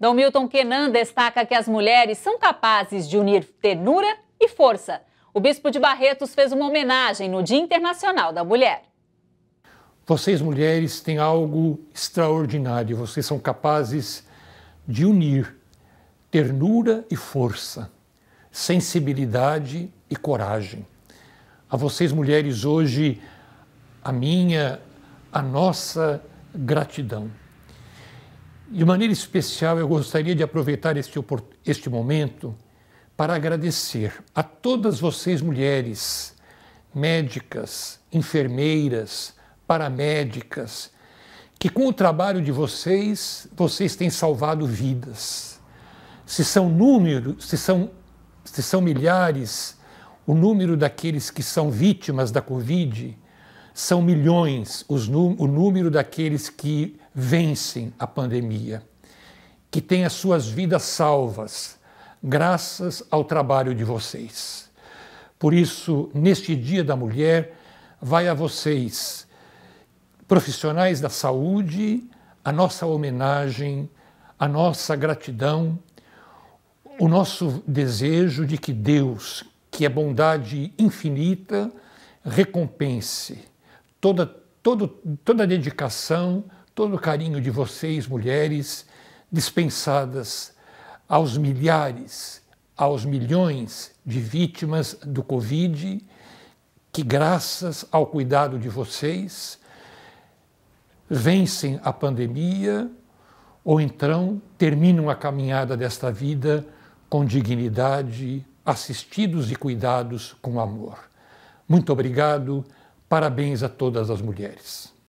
Dom Milton Kenan destaca que as mulheres são capazes de unir ternura e força. O bispo de Barretos fez uma homenagem no Dia Internacional da Mulher. Vocês, mulheres, têm algo extraordinário. Vocês são capazes de unir ternura e força, sensibilidade e coragem. A vocês, mulheres, hoje, a minha, a nossa gratidão. De maneira especial, eu gostaria de aproveitar este, este momento para agradecer a todas vocês, mulheres, médicas, enfermeiras, paramédicas, que com o trabalho de vocês, vocês têm salvado vidas. Se são números, se são, se são milhares, o número daqueles que são vítimas da Covid, são milhões os, o número daqueles que vencem a pandemia, que têm as suas vidas salvas, graças ao trabalho de vocês. Por isso, neste Dia da Mulher, vai a vocês, profissionais da saúde, a nossa homenagem, a nossa gratidão, o nosso desejo de que Deus, que é bondade infinita, recompense toda, todo, toda a dedicação todo o carinho de vocês, mulheres, dispensadas aos milhares, aos milhões de vítimas do Covid, que, graças ao cuidado de vocês, vencem a pandemia ou então terminam a caminhada desta vida com dignidade, assistidos e cuidados com amor. Muito obrigado, parabéns a todas as mulheres.